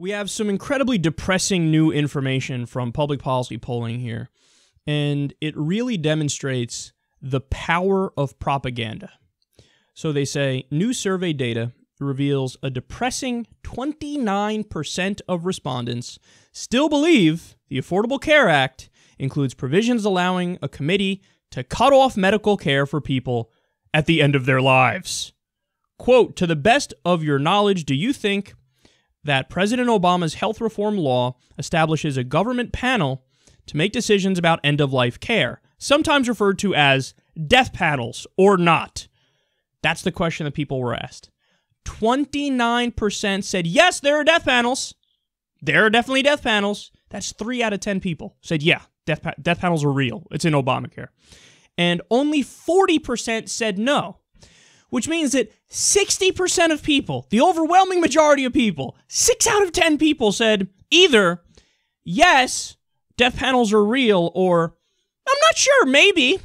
We have some incredibly depressing new information from public policy polling here, and it really demonstrates the power of propaganda. So they say new survey data reveals a depressing 29% of respondents still believe the Affordable Care Act includes provisions allowing a committee to cut off medical care for people at the end of their lives. Quote, to the best of your knowledge, do you think that President Obama's health reform law establishes a government panel to make decisions about end of life care, sometimes referred to as death panels or not. That's the question that people were asked. 29% said, yes, there are death panels. There are definitely death panels. That's three out of 10 people said, yeah, death, pa death panels are real. It's in Obamacare. And only 40% said no which means that 60% of people, the overwhelming majority of people, 6 out of 10 people said either, yes, death panels are real, or I'm not sure, maybe.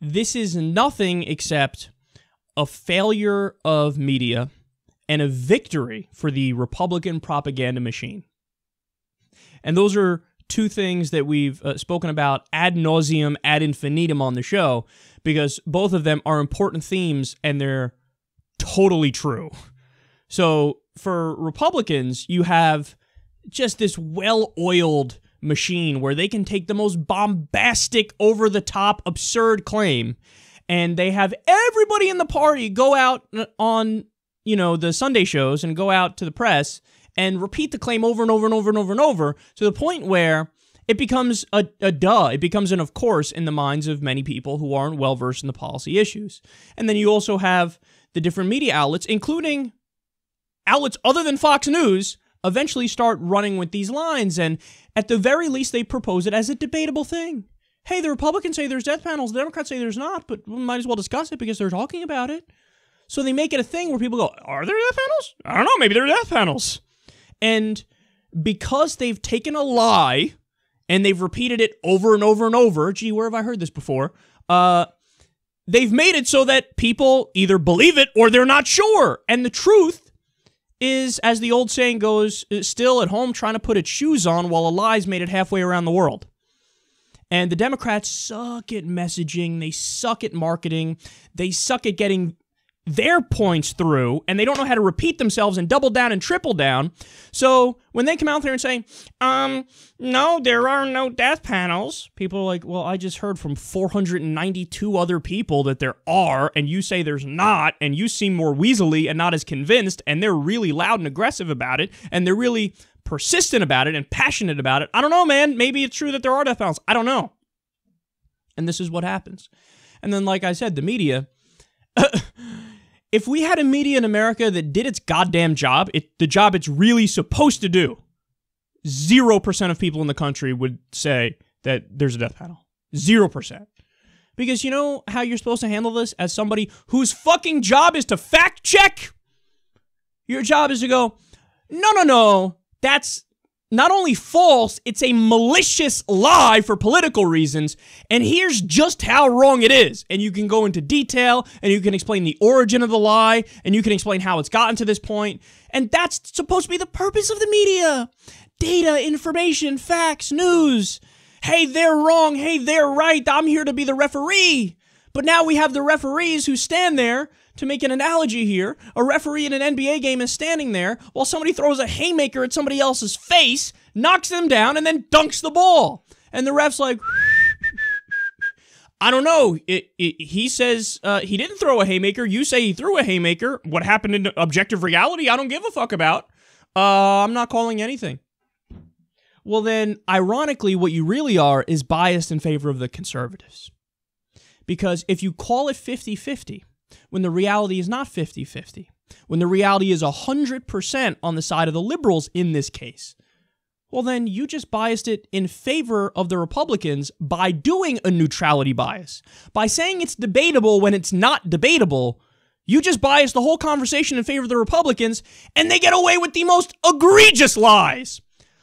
This is nothing except a failure of media and a victory for the Republican propaganda machine. And those are two things that we've uh, spoken about ad nauseum, ad infinitum on the show, because both of them are important themes and they're totally true. So for Republicans, you have just this well oiled machine where they can take the most bombastic, over the top, absurd claim and they have everybody in the party go out uh, on, you know, the Sunday shows and go out to the press and repeat the claim over and over and over and over and over to the point where it becomes a, a duh. It becomes an of course in the minds of many people who aren't well versed in the policy issues. And then you also have the different media outlets, including outlets other than Fox News, eventually start running with these lines. And at the very least, they propose it as a debatable thing. Hey, the Republicans say there's death panels, the Democrats say there's not, but we might as well discuss it because they're talking about it. So they make it a thing where people go, Are there death panels? I don't know, maybe there are death panels. And because they've taken a lie and they've repeated it over and over and over, gee, where have I heard this before? Uh, they've made it so that people either believe it or they're not sure. And the truth is, as the old saying goes, uh, still at home trying to put its shoes on while a lie's made it halfway around the world. And the Democrats suck at messaging. They suck at marketing. They suck at getting their points through and they don't know how to repeat themselves and double down and triple down. So when they come out there and say, um, no, there are no death panels, people are like, well, I just heard from 492 other people that there are, and you say there's not, and you seem more weaselly and not as convinced, and they're really loud and aggressive about it, and they're really persistent about it and passionate about it. I don't know, man. Maybe it's true that there are death panels. I don't know. And this is what happens. And then, like I said, the media. If we had a media in America that did its goddamn job, it, the job it's really supposed to do, 0% of people in the country would say that there's a death panel. 0%. Because you know how you're supposed to handle this as somebody whose fucking job is to fact check? Your job is to go, no, no, no, that's not only false, it's a malicious lie for political reasons. And here's just how wrong it is. And you can go into detail and you can explain the origin of the lie and you can explain how it's gotten to this point. And that's supposed to be the purpose of the media data, information, facts, news. Hey, they're wrong. Hey, they're right. I'm here to be the referee. But now we have the referees who stand there to make an analogy here, a referee in an NBA game is standing there while somebody throws a haymaker at somebody else's face, knocks them down, and then dunks the ball. And the ref's like, I don't know. It, it, he says uh, he didn't throw a haymaker. You say he threw a haymaker. What happened in objective reality, I don't give a fuck about. Uh, I'm not calling anything. Well, then, ironically, what you really are is biased in favor of the conservatives. Because if you call it 50 50, when the reality is not 50 50, when the reality is 100% on the side of the liberals in this case, well, then you just biased it in favor of the Republicans by doing a neutrality bias. By saying it's debatable when it's not debatable, you just biased the whole conversation in favor of the Republicans, and they get away with the most egregious lies.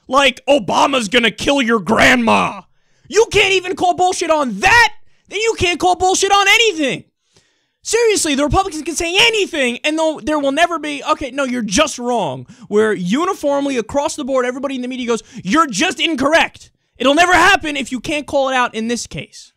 Like, Obama's gonna kill your grandma. You can't even call bullshit on that, then you can't call bullshit on anything. Seriously, the Republicans can say anything, and there will never be, okay, no, you're just wrong. Where uniformly across the board, everybody in the media goes, you're just incorrect. It'll never happen if you can't call it out in this case.